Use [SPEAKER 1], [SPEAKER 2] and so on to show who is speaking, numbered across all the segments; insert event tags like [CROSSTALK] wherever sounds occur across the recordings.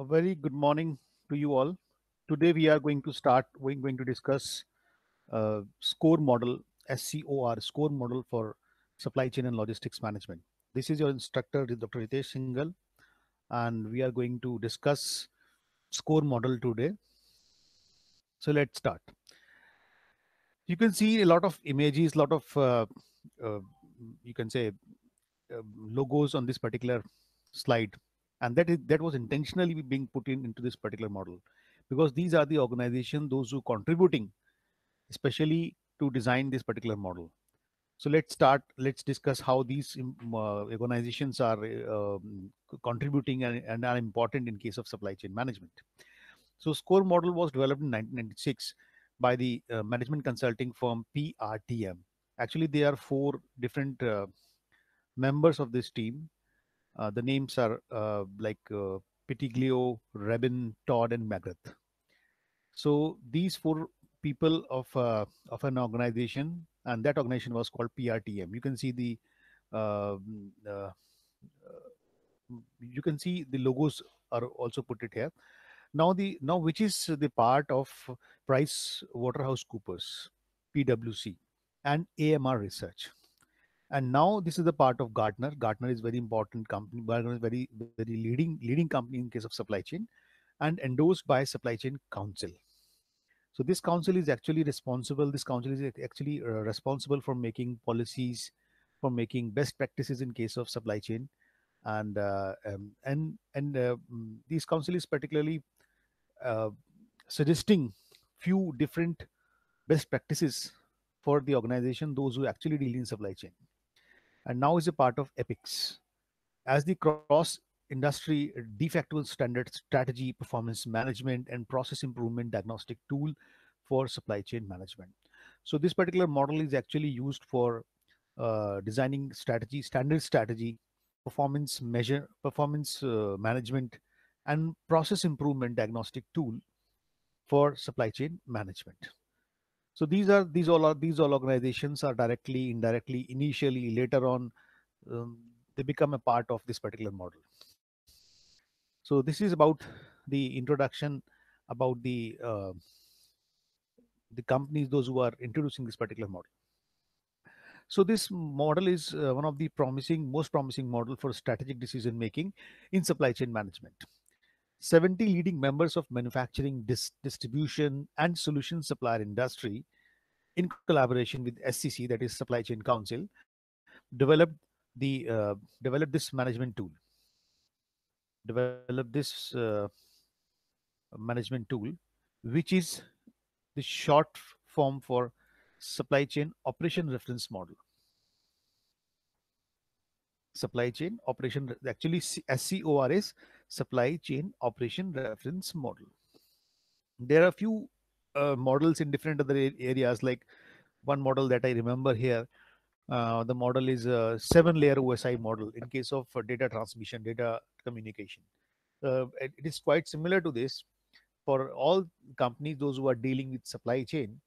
[SPEAKER 1] A very good morning to you all. Today we are going to start, we're going to discuss uh, score model, SCOR, score model for supply chain and logistics management. This is your instructor, Dr. Ritesh Singhal, and we are going to discuss score model today. So let's start. You can see a lot of images, a lot of, uh, uh, you can say, uh, logos on this particular slide and that is that was intentionally being put in into this particular model because these are the organization those who contributing especially to design this particular model so let's start let's discuss how these um, uh, organizations are um, contributing and, and are important in case of supply chain management so score model was developed in 1996 by the uh, management consulting firm prtm actually there are four different uh, members of this team uh, the names are uh, like uh, Pitiglio, Rabin, Todd, and Magrath. So these four people of uh, of an organization, and that organization was called PRTM. You can see the uh, mm, uh, you can see the logos are also put it here. Now the now which is the part of Price Waterhouse Coopers, PwC, and AMR Research and now this is the part of Gartner. Gartner is very important company, Gartner is very very leading leading company in case of supply chain, and endorsed by Supply Chain Council. So this council is actually responsible. This council is actually uh, responsible for making policies, for making best practices in case of supply chain, and uh, um, and and uh, mm, this council is particularly uh, suggesting few different best practices for the organization those who actually deal in supply chain and now is a part of EPICS as the cross industry de facto standard strategy, performance management, and process improvement diagnostic tool for supply chain management. So this particular model is actually used for uh, designing strategy, standard strategy, performance measure, performance uh, management, and process improvement diagnostic tool for supply chain management. So these are these all are these all organizations are directly, indirectly, initially, later on, um, they become a part of this particular model. So this is about the introduction about the uh, the companies, those who are introducing this particular model. So this model is uh, one of the promising, most promising model for strategic decision making in supply chain management. 70 leading members of manufacturing, dis- distribution, and solution supplier industry, in collaboration with SCC, that is Supply Chain Council, developed the uh, developed this management tool. Developed this uh, management tool, which is the short form for supply chain operation reference model. Supply chain operation actually SCOR is supply chain operation reference model. There are a few uh, models in different other areas, like one model that I remember here. Uh, the model is a seven layer OSI model in case of uh, data transmission, data communication. Uh, it is quite similar to this for all companies, those who are dealing with supply chain.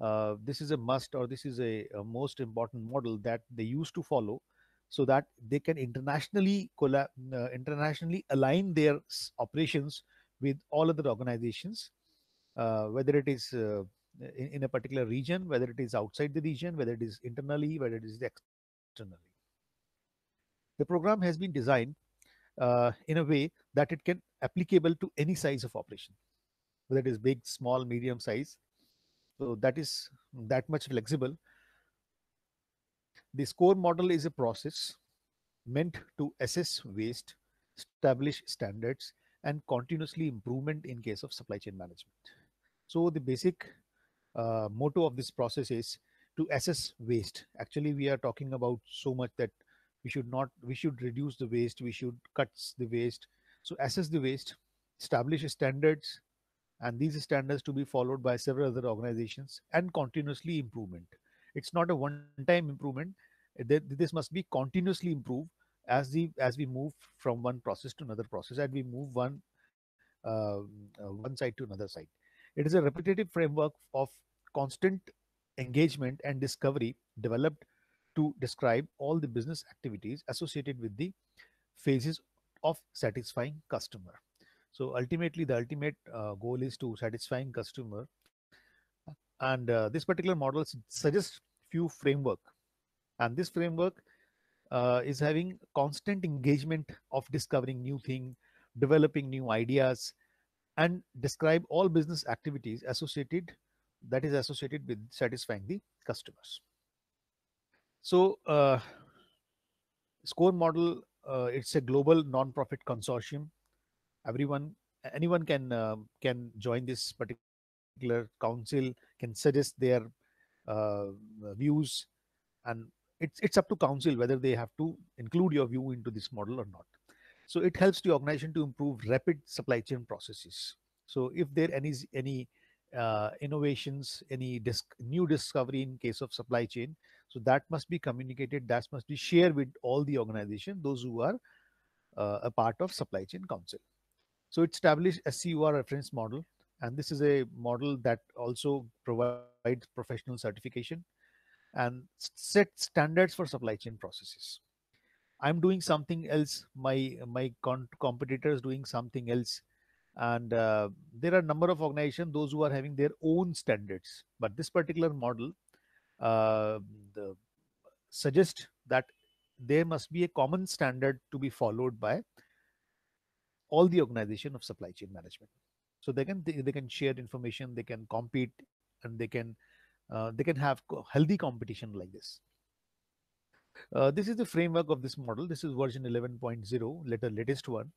[SPEAKER 1] Uh, this is a must or this is a, a most important model that they used to follow so that they can internationally colla- uh, internationally align their operations with all other organizations, uh, whether it is uh, in, in, a particular region, whether it is outside the region, whether it is internally, whether it is externally. The program has been designed uh, in a way that it can applicable to any size of operation, whether it is big, small, medium size. So that is that much flexible the score model is a process meant to assess waste, establish standards, and continuously improvement in case of supply chain management. So the basic uh, motto of this process is to assess waste. Actually, we are talking about so much that we should not, we should reduce the waste, we should cut the waste. So assess the waste, establish standards, and these standards to be followed by several other organizations and continuously improvement. It's not a one-time improvement this must be continuously improved as the as we move from one process to another process and we move one uh, one side to another side it is a repetitive framework of constant engagement and discovery developed to describe all the business activities associated with the phases of satisfying customer so ultimately the ultimate uh, goal is to satisfying customer and uh, this particular model suggests few framework and this framework uh, is having constant engagement of discovering new thing, developing new ideas, and describe all business activities associated that is associated with satisfying the customers. So uh, score model, uh, it's a global non-profit consortium. Everyone, anyone can uh, can join this particular council, can suggest their uh, views and it's it's up to council whether they have to include your view into this model or not so it helps the organization to improve rapid supply chain processes so if there any any uh, innovations any disc, new discovery in case of supply chain so that must be communicated that must be shared with all the organization those who are uh, a part of supply chain council so it established a cur reference model and this is a model that also provides professional certification and set standards for supply chain processes. I'm doing something else. My my competitor is doing something else, and uh, there are a number of organizations those who are having their own standards. But this particular model uh, the, suggest that there must be a common standard to be followed by all the organization of supply chain management. So they can they, they can share information, they can compete, and they can uh, they can have healthy competition like this. Uh, this is the framework of this model. This is version 11.0, later latest one.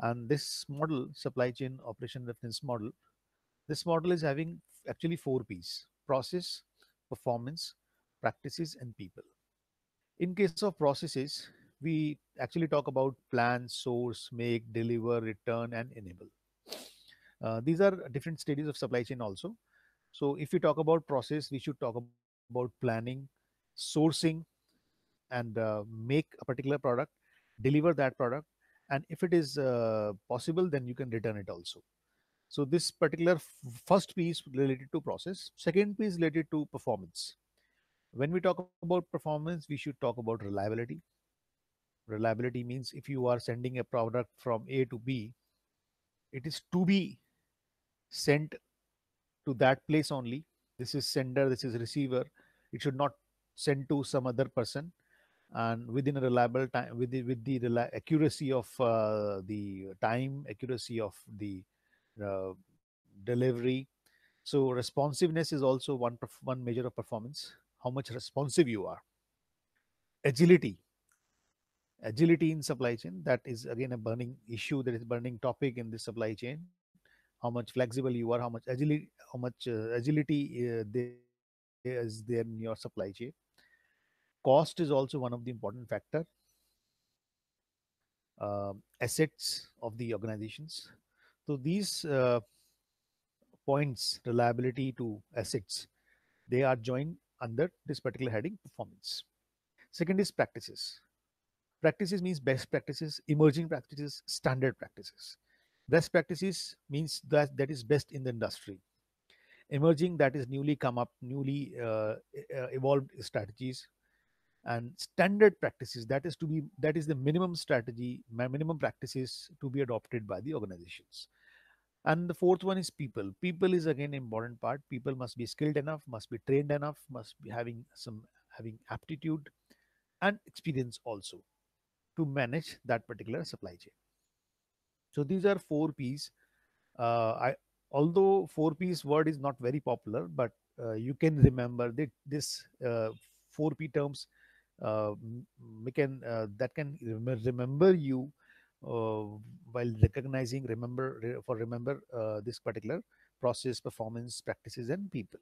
[SPEAKER 1] And this model, supply chain operation reference model, this model is having actually four P's, process, performance, practices, and people. In case of processes, we actually talk about plan, source, make, deliver, return, and enable. Uh, these are different stages of supply chain also. So if we talk about process, we should talk about planning, sourcing, and uh, make a particular product, deliver that product. And if it is uh, possible, then you can return it also. So this particular first piece related to process, second piece related to performance. When we talk about performance, we should talk about reliability. Reliability means if you are sending a product from A to B, it is to be sent to that place only. This is sender, this is receiver. It should not send to some other person and within a reliable time with the, with the accuracy of uh, the time accuracy of the uh, delivery so responsiveness is also one one measure of performance how much responsive you are agility agility in supply chain that is again a burning issue that is burning topic in the supply chain how much flexible you are, how much agility, how much uh, agility uh, there is there in your supply chain. Cost is also one of the important factor. Um, assets of the organizations. So these uh, points, reliability to assets, they are joined under this particular heading performance. Second is practices. Practices means best practices, emerging practices, standard practices. Best practices means that that is best in the industry. Emerging that is newly come up, newly uh, uh evolved strategies, and standard practices that is to be that is the minimum strategy, minimum practices to be adopted by the organizations. And the fourth one is people. People is again important part. People must be skilled enough, must be trained enough, must be having some having aptitude and experience also to manage that particular supply chain. So these are four P's. Uh, I although four P's word is not very popular, but uh, you can remember that this uh, four P terms uh, we can uh, that can remember you while recognizing remember for remember this particular process, performance, practices, and people.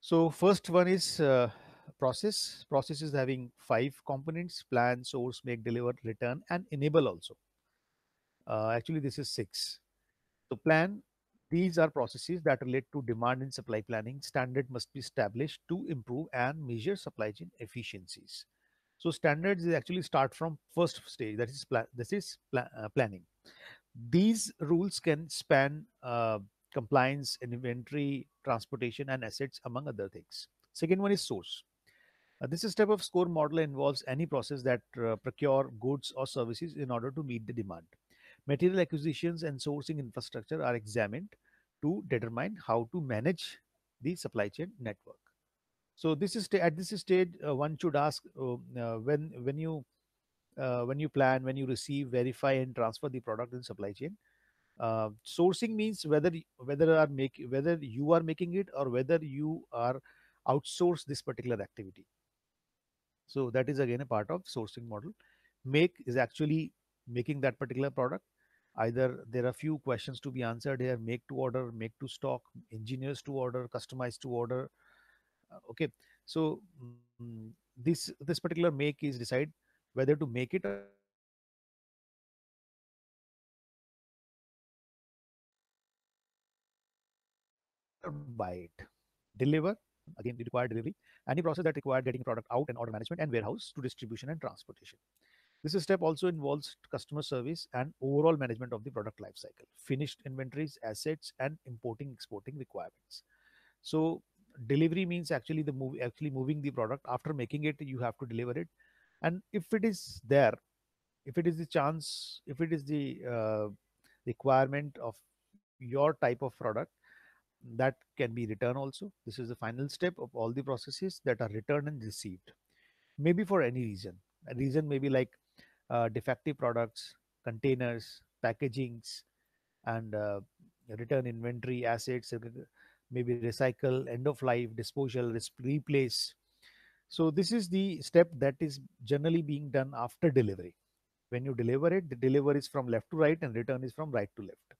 [SPEAKER 1] So first one is uh, process. Process is having five components, plan, source, make, deliver, return, and enable also. Uh, actually, this is six. So plan, these are processes that relate to demand and supply planning. Standard must be established to improve and measure supply chain efficiencies. So standards is actually start from first stage, that is, plan. this is uh, planning. These rules can span uh, compliance, inventory, transportation, and assets, among other things. Second one is source. Uh, this is type of score model involves any process that uh, procure goods or services in order to meet the demand. Material acquisitions and sourcing infrastructure are examined to determine how to manage the supply chain network. So this is at this stage, uh, one should ask uh, uh, when when you uh, when you plan, when you receive, verify, and transfer the product in supply chain. Uh, sourcing means whether whether are make whether you are making it or whether you are outsource this particular activity. So that is again a part of sourcing model. Make is actually making that particular product either there are few questions to be answered here make to order make to stock engineers to order customized to order uh, okay so um, this this particular make is decide whether to make it or buy it deliver again we require delivery any process that required getting product out and order management and warehouse to distribution and transportation this step also involves customer service and overall management of the product lifecycle, finished inventories, assets, and importing exporting requirements. So delivery means actually the move actually moving the product after making it you have to deliver it and if it is there if it is the chance if it is the uh, requirement of your type of product that can be returned also this is the final step of all the processes that are returned and received maybe for any reason a reason maybe like uh, defective products, containers, packagings, and uh, return inventory, assets, maybe recycle, end of life, disposal, replace. So this is the step that is generally being done after delivery. When you deliver it, the deliver is from left to right and return is from right to left.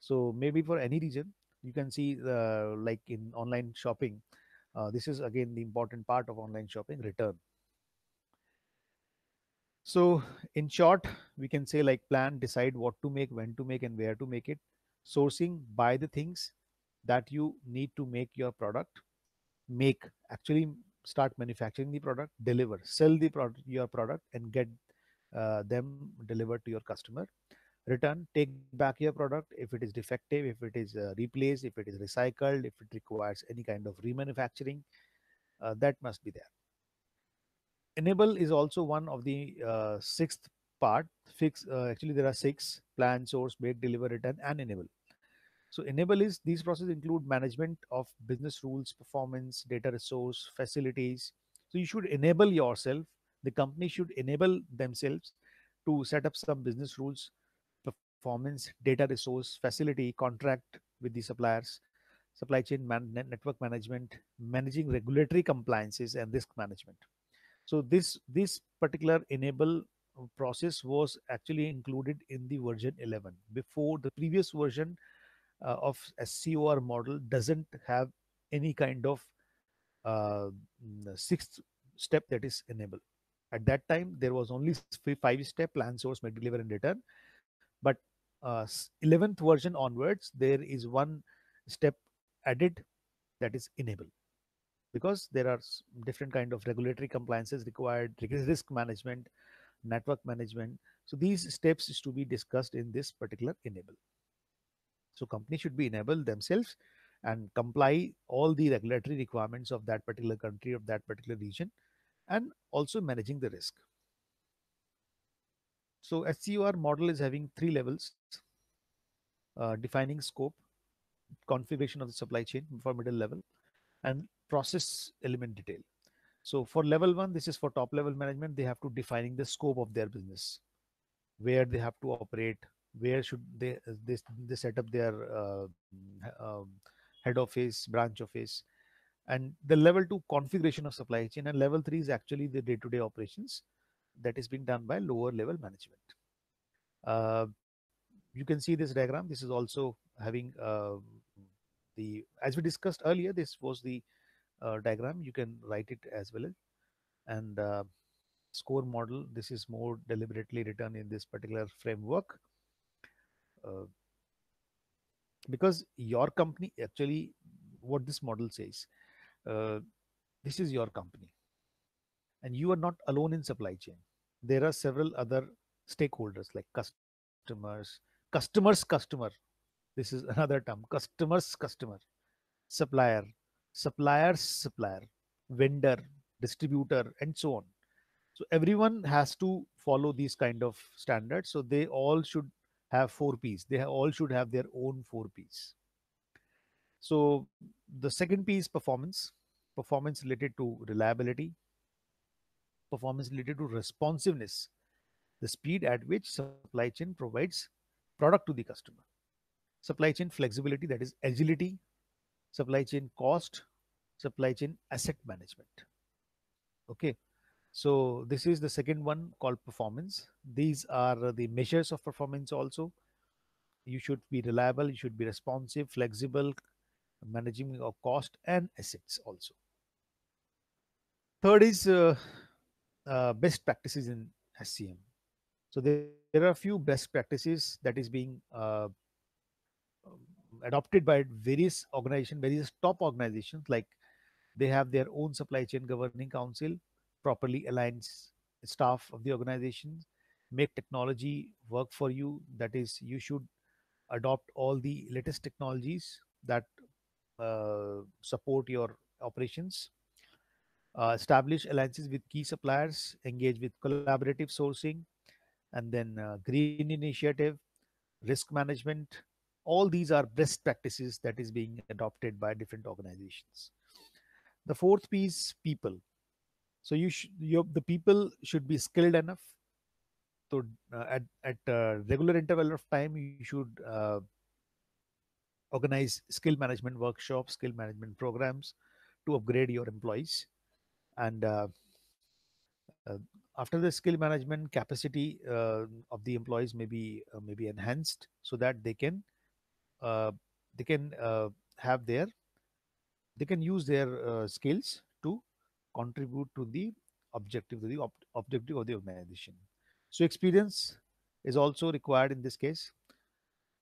[SPEAKER 1] So maybe for any region, you can see uh, like in online shopping, uh, this is again the important part of online shopping return. So in short, we can say like plan, decide what to make, when to make and where to make it. Sourcing, buy the things that you need to make your product. Make, actually start manufacturing the product, deliver, sell the product, your product and get uh, them delivered to your customer. Return, take back your product if it is defective, if it is uh, replaced, if it is recycled, if it requires any kind of remanufacturing, uh, that must be there enable is also one of the uh, sixth part fix uh, actually there are six plan source make deliver return and enable so enable is these processes include management of business rules performance data resource facilities so you should enable yourself the company should enable themselves to set up some business rules performance data resource facility contract with the suppliers supply chain man network management managing regulatory compliances and risk management so this this particular enable uh, process was actually included in the version 11 before the previous version uh, of SCOR model doesn't have any kind of uh, mm, sixth step that is enable. At that time, there was only five step plan, source, make, deliver, and return. But uh, 11th version onwards, there is one step added that is enable because there are different kind of regulatory compliances required, risk management, network management. So these steps is to be discussed in this particular enable. So companies should be enabled themselves and comply all the regulatory requirements of that particular country of that particular region and also managing the risk. So SCOR model is having three levels, uh, defining scope, configuration of the supply chain for middle level and process element detail. So for level one, this is for top level management. They have to defining the scope of their business, where they have to operate, where should they they, they set up their uh, um, head office, branch office, and the level two configuration of supply chain and level three is actually the day-to-day operations that is being done by lower level management. Uh, you can see this diagram. This is also having uh, the as we discussed earlier. This was the uh, diagram you can write it as well and uh, score model this is more deliberately written in this particular framework uh, because your company actually what this model says uh, this is your company and you are not alone in supply chain there are several other stakeholders like customers customers customer this is [LAUGHS] another term customers customer supplier supplier's supplier, vendor, distributor, and so on. So everyone has to follow these kind of standards. So they all should have four P's. They all should have their own four P's. So the second P is performance, performance related to reliability, performance related to responsiveness, the speed at which supply chain provides product to the customer, supply chain flexibility, that is agility, supply chain cost, supply chain asset management. Okay. So this is the second one called performance. These are the measures of performance also. You should be reliable, you should be responsive, flexible, managing of cost and assets also. Third is uh, uh, best practices in SCM. So there, there are a few best practices that is being uh, adopted by various organizations, various top organizations, like they have their own supply chain governing council, properly aligns staff of the organization, make technology work for you. That is, you should adopt all the latest technologies that uh, support your operations. Uh, establish alliances with key suppliers, engage with collaborative sourcing, and then uh, green initiative, risk management, all these are best practices that is being adopted by different organizations the fourth piece people so you should the people should be skilled enough so uh, at at regular interval of time you should uh, organize skill management workshops skill management programs to upgrade your employees and uh, uh, after the skill management capacity uh, of the employees may be may be enhanced so that they can uh, they can uh, have their they can use their uh, skills to contribute to the objective to the objective of the organization so experience is also required in this case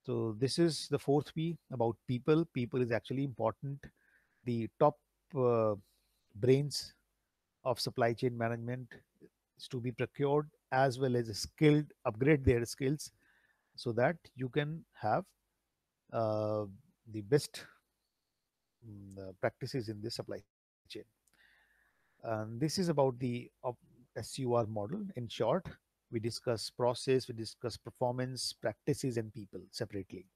[SPEAKER 1] so this is the fourth P about people. People is actually important. The top uh, brains of supply chain management is to be procured as well as skilled, upgrade their skills so that you can have uh, the best um, practices in the supply chain. And this is about the SUR model. In short, we discuss process, we discuss performance, practices, and people separately.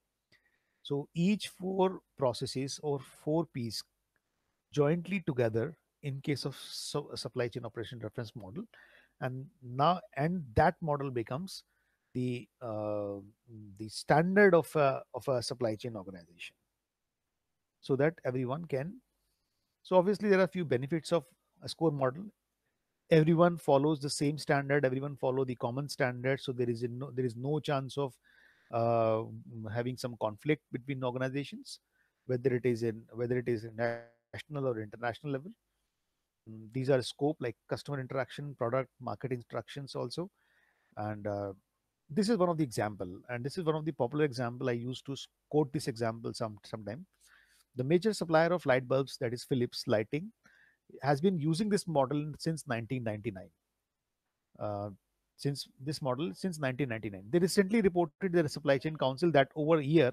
[SPEAKER 1] So each four processes or four P's jointly together in case of supply chain operation reference model. And now, and that model becomes the uh, the standard of a, of a supply chain organization so that everyone can so obviously there are a few benefits of a score model everyone follows the same standard everyone follow the common standard so there is no there is no chance of uh, having some conflict between organizations whether it is in whether it is in national or international level these are scope like customer interaction product market instructions also and uh, this is one of the example and this is one of the popular example i used to quote this example some sometime the major supplier of light bulbs that is philips lighting has been using this model since 1999 uh, since this model since 1999 they recently reported their supply chain council that over a year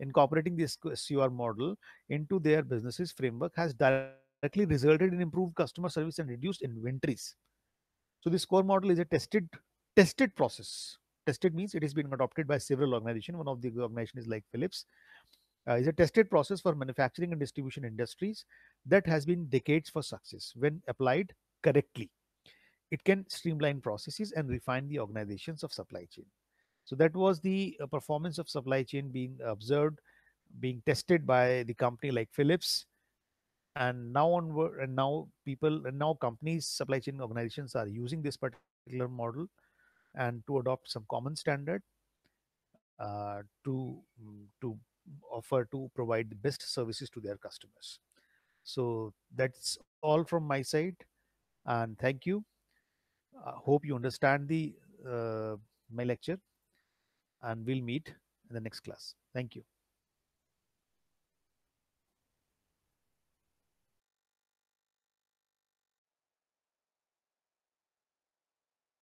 [SPEAKER 1] incorporating this cr model into their businesses framework has directly resulted in improved customer service and reduced inventories so this core model is a tested tested process tested means it has been adopted by several organizations. One of the organizations is like Philips. Uh, is a tested process for manufacturing and distribution industries that has been decades for success when applied correctly. It can streamline processes and refine the organizations of supply chain. So that was the uh, performance of supply chain being observed, being tested by the company like Philips. And now onward, and now people, and now companies, supply chain organizations are using this particular model and to adopt some common standard uh, to mm, to offer to provide the best services to their customers so that's all from my side and thank you i hope you understand the uh, my lecture and we'll meet in the next class thank you